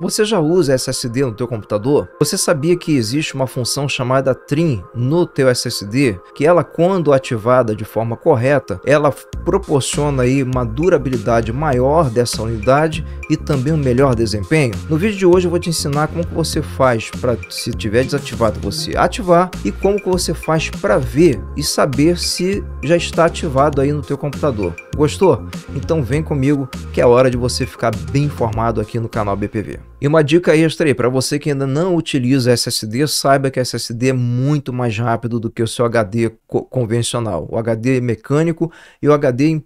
Você já usa SSD no teu computador? Você sabia que existe uma função chamada trim no teu SSD, que ela quando ativada de forma correta, ela proporciona aí uma durabilidade maior dessa unidade e também um melhor desempenho? No vídeo de hoje eu vou te ensinar como que você faz para se tiver desativado você ativar e como que você faz para ver e saber se já está ativado aí no teu computador. Gostou? Então vem comigo que é hora de você ficar bem informado aqui no canal BPV. E uma dica extra aí, para você que ainda não utiliza SSD, saiba que SSD é muito mais rápido do que o seu HD co convencional. O HD é mecânico e o HD é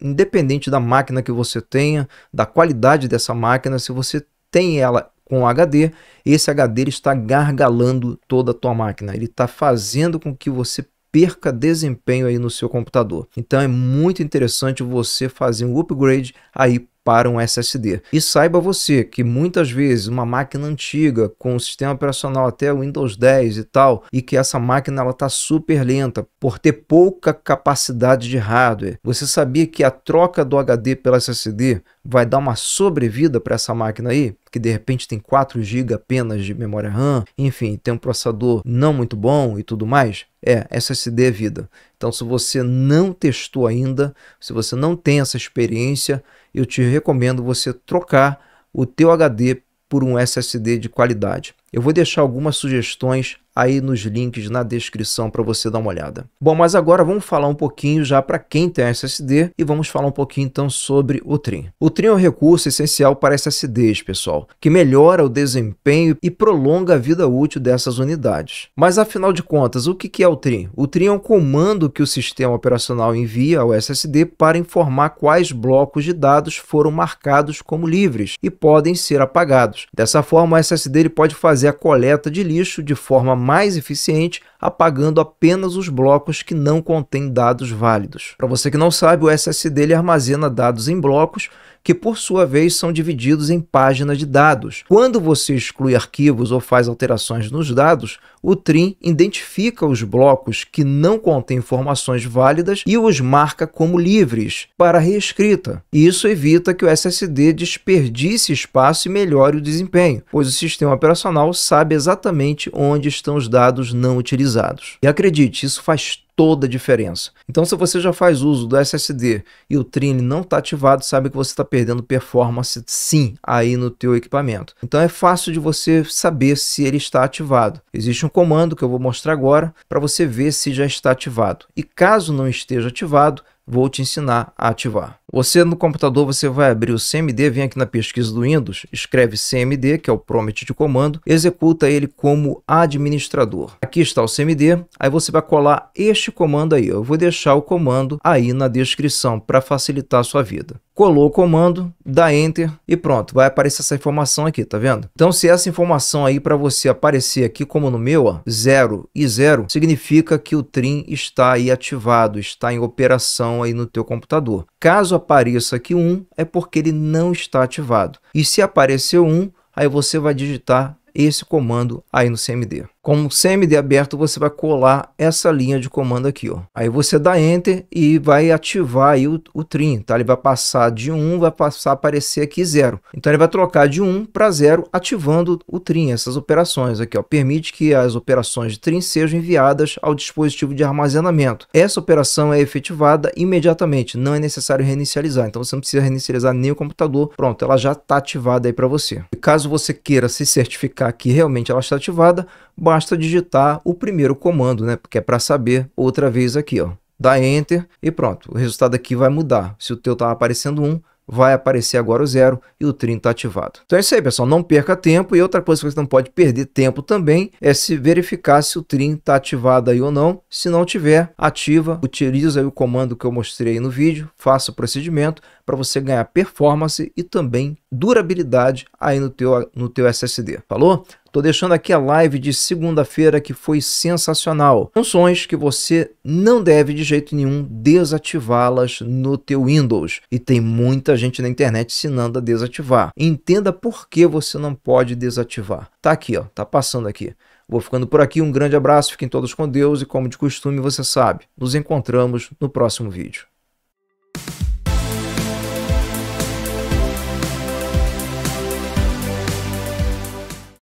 independente da máquina que você tenha, da qualidade dessa máquina, se você tem ela com HD, esse HD está gargalando toda a tua máquina. Ele está fazendo com que você perca desempenho aí no seu computador. Então é muito interessante você fazer um upgrade aí para um SSD. E saiba você que muitas vezes uma máquina antiga com o sistema operacional até o Windows 10 e tal, e que essa máquina ela está super lenta por ter pouca capacidade de hardware. Você sabia que a troca do HD pelo SSD vai dar uma sobrevida para essa máquina aí? que de repente tem 4 GB apenas de memória RAM, enfim, tem um processador não muito bom e tudo mais, é, SSD é vida. Então, se você não testou ainda, se você não tem essa experiência, eu te recomendo você trocar o teu HD por um SSD de qualidade. Eu vou deixar algumas sugestões aí nos links na descrição para você dar uma olhada. Bom, mas agora vamos falar um pouquinho já para quem tem SSD e vamos falar um pouquinho então sobre o Trim. O Trim é um recurso essencial para SSDs, pessoal, que melhora o desempenho e prolonga a vida útil dessas unidades. Mas afinal de contas, o que é o Trim? O Trim é um comando que o sistema operacional envia ao SSD para informar quais blocos de dados foram marcados como livres e podem ser apagados. Dessa forma, o SSD ele pode fazer a coleta de lixo de forma mais eficiente apagando apenas os blocos que não contêm dados válidos. Para você que não sabe, o SSD armazena dados em blocos, que por sua vez são divididos em páginas de dados. Quando você exclui arquivos ou faz alterações nos dados, o TRIM identifica os blocos que não contêm informações válidas e os marca como livres para reescrita. isso evita que o SSD desperdice espaço e melhore o desempenho, pois o sistema operacional sabe exatamente onde estão os dados não utilizados utilizados. E acredite, isso faz toda a diferença. Então, se você já faz uso do SSD e o Trim não está ativado, sabe que você está perdendo performance sim aí no teu equipamento. Então, é fácil de você saber se ele está ativado. Existe um comando que eu vou mostrar agora para você ver se já está ativado. E caso não esteja ativado, vou te ensinar a ativar. Você no computador você vai abrir o CMD, vem aqui na pesquisa do Windows, escreve CMD, que é o prompt de comando, executa ele como administrador. Aqui está o CMD, aí você vai colar este comando aí. Eu vou deixar o comando aí na descrição para facilitar a sua vida. Colou o comando, dá enter e pronto, vai aparecer essa informação aqui, tá vendo? Então se essa informação aí para você aparecer aqui como no meu, ó, 0 e 0, significa que o trim está aí ativado, está em operação aí no teu computador. Caso apareça aqui um, é porque ele não está ativado. E se apareceu um, aí você vai digitar esse comando aí no CMD. Com o CMD aberto, você vai colar essa linha de comando aqui, ó. Aí você dá Enter e vai ativar aí o, o trim, tá? Ele vai passar de 1, vai passar a aparecer aqui 0. Então ele vai trocar de 1 para 0, ativando o trim, essas operações aqui, ó. Permite que as operações de trim sejam enviadas ao dispositivo de armazenamento. Essa operação é efetivada imediatamente, não é necessário reinicializar. Então você não precisa reinicializar nem o computador. Pronto, ela já está ativada aí para você. E caso você queira se certificar que realmente ela está ativada, basta digitar o primeiro comando, né? Porque é para saber outra vez aqui, ó. Dá Enter e pronto, o resultado aqui vai mudar. Se o teu tá aparecendo 1, vai aparecer agora o zero e o 30 tá ativado. Então é isso aí, pessoal. Não perca tempo. E outra coisa que você não pode perder tempo também é se verificar se o trim está ativado aí ou não. Se não tiver, ativa, utiliza o comando que eu mostrei no vídeo, faça o procedimento para você ganhar performance e também durabilidade aí no teu, no teu SSD. Falou? Estou deixando aqui a live de segunda-feira que foi sensacional. Funções que você não deve de jeito nenhum desativá-las no teu Windows. E tem muita gente na internet ensinando a desativar. Entenda por que você não pode desativar. Tá aqui, ó, tá passando aqui. Vou ficando por aqui, um grande abraço, fiquem todos com Deus e como de costume você sabe, nos encontramos no próximo vídeo.